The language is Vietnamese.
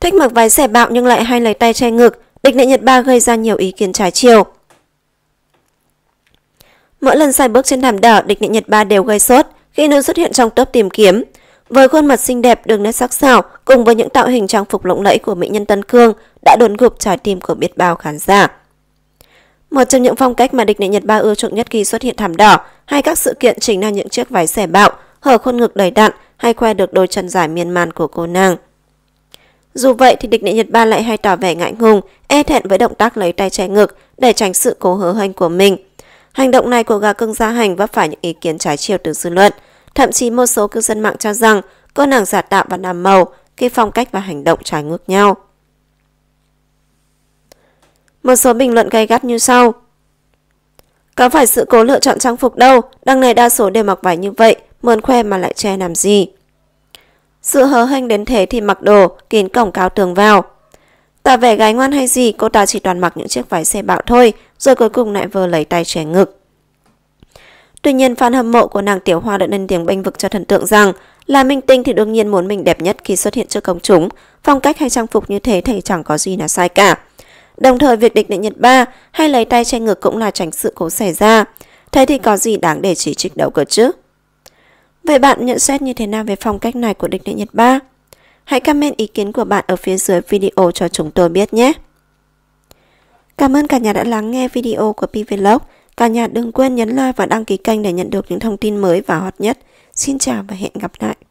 Thích mặc váy xẻ bạo nhưng lại hay lấy tay che ngực, địch nệ Nhật Ba gây ra nhiều ý kiến trái chiều. Mỗi lần sai bước trên thảm đỏ, địch nệ Nhật Ba đều gây sốt khi nữ xuất hiện trong top tìm kiếm. Với khuôn mặt xinh đẹp, đường nét sắc sảo cùng với những tạo hình trang phục lộng lẫy của mỹ nhân Tân Cương đã đốn gục trái tim của biết bao khán giả. Một trong những phong cách mà địch nệ Nhật Ba ưa chuộng nhất khi xuất hiện thảm đỏ hay các sự kiện chính là những chiếc váy xẻ bạo, hở khuôn ngực đầy đặn hay khoe được đôi chân dài miên man của cô nàng. Dù vậy thì địch địa Nhật Bản lại hay tỏ vẻ ngại ngùng, e thẹn với động tác lấy tay che ngực để tránh sự cố hớ hênh của mình. Hành động này của gà cưng gia hành vấp phải những ý kiến trái chiều từ dư luận. Thậm chí một số cư dân mạng cho rằng cô nàng giả tạo và làm màu khi phong cách và hành động trái ngược nhau. Một số bình luận gay gắt như sau. Có phải sự cố lựa chọn trang phục đâu, đằng này đa số đều mặc váy như vậy, mượn khoe mà lại che làm gì? Sự hờ hênh đến thế thì mặc đồ, kín cổng cao tường vào. Tỏ vẻ gái ngoan hay gì, cô ta chỉ toàn mặc những chiếc váy xe bạo thôi, rồi cuối cùng lại vừa lấy tay trẻ ngực. Tuy nhiên fan hâm mộ của nàng Tiểu Hoa đã lên tiếng bênh vực cho thần tượng rằng là minh tinh thì đương nhiên muốn mình đẹp nhất khi xuất hiện trước công chúng, phong cách hay trang phục như thế thì chẳng có gì là sai cả. Đồng thời việc địch định nhật ba hay lấy tay che ngực cũng là tránh sự cố xảy ra. Thế thì có gì đáng để chỉ trích đầu cơ chứ? Vậy bạn nhận xét như thế nào về phong cách này của địch địa Nhật Ba? Hãy comment ý kiến của bạn ở phía dưới video cho chúng tôi biết nhé. Cảm ơn cả nhà đã lắng nghe video của PVlog. Cả nhà đừng quên nhấn like và đăng ký kênh để nhận được những thông tin mới và hot nhất. Xin chào và hẹn gặp lại.